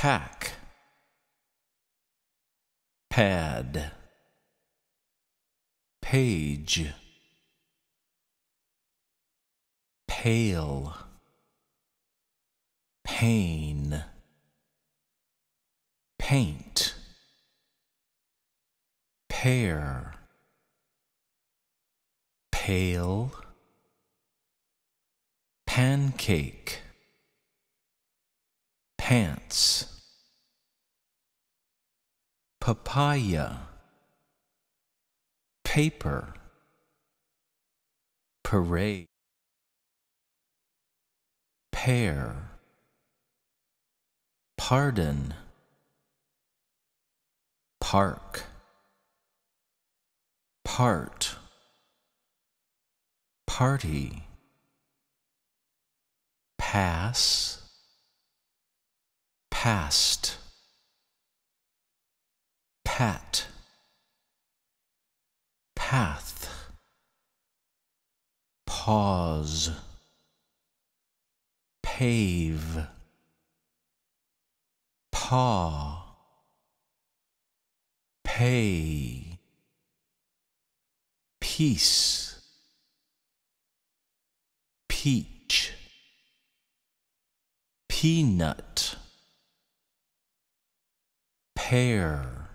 pack pad page pale pain paint pear pale pancake pants papaya paper parade pear pardon park part party pass past, pat, path, pause, pave, paw, pay, peace, peach, peanut Pair.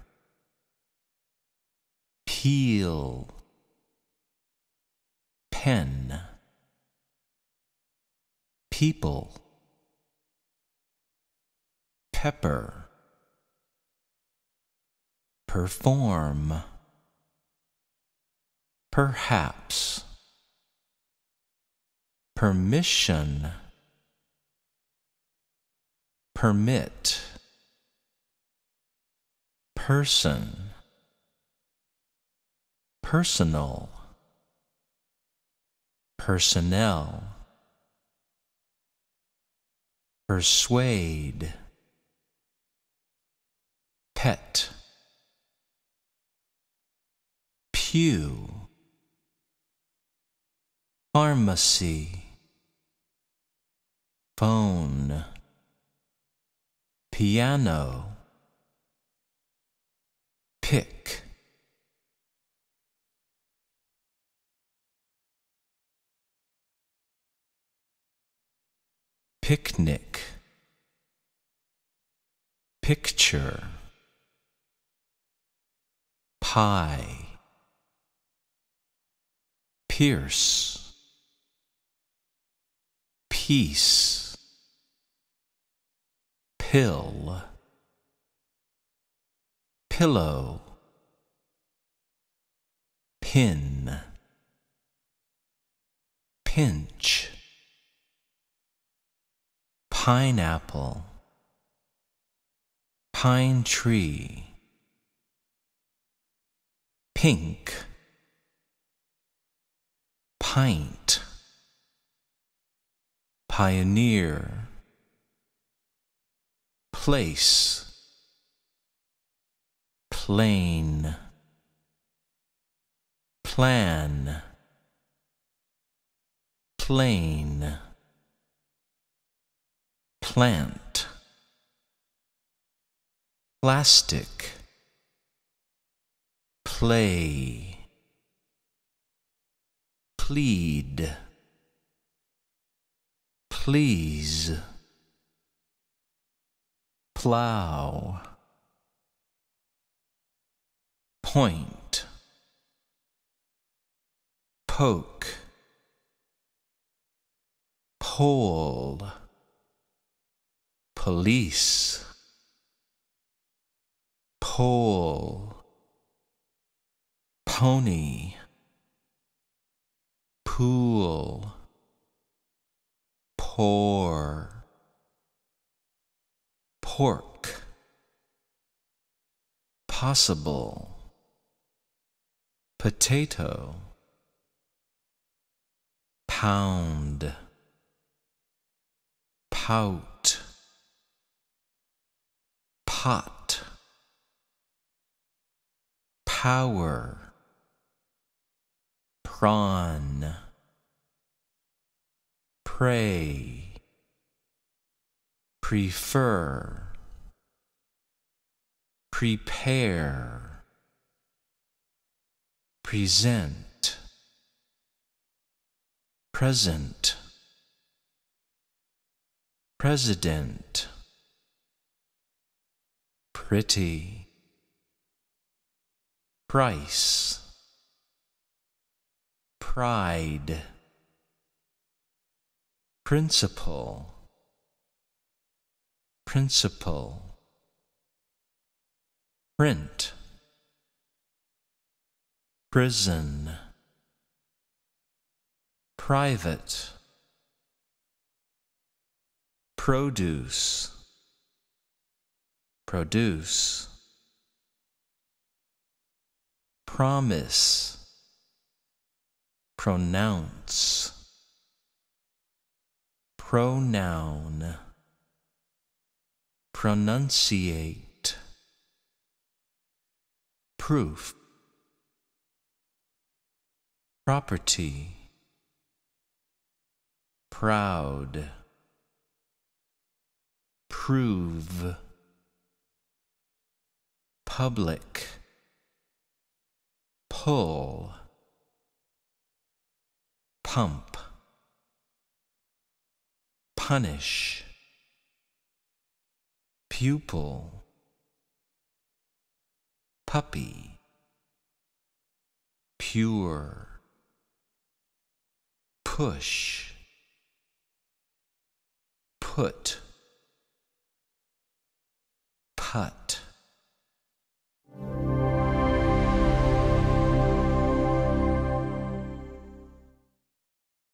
Peel. Pen. People. Pepper. Perform. Perhaps. Permission. Permit person, personal, personnel, persuade, pet, pew, pharmacy, phone, piano, pick picnic picture pie pierce peace pill pillow, pin, pinch, pineapple, pine tree, pink, pint, pioneer, place, Plain. Plan. Plain. Plant. Plastic. Play. Plead. Please. Plow point, poke, pole, police, pole, pony, pool, pour, pork, possible potato pound pout pot power prawn pray prefer prepare present, present, president, pretty, price, pride, principle, principle, print prison, private, produce, produce, promise, pronounce, pronoun, pronunciate, proof property, proud, prove, public, pull, pump, punish, pupil, puppy, pure push, put, Put.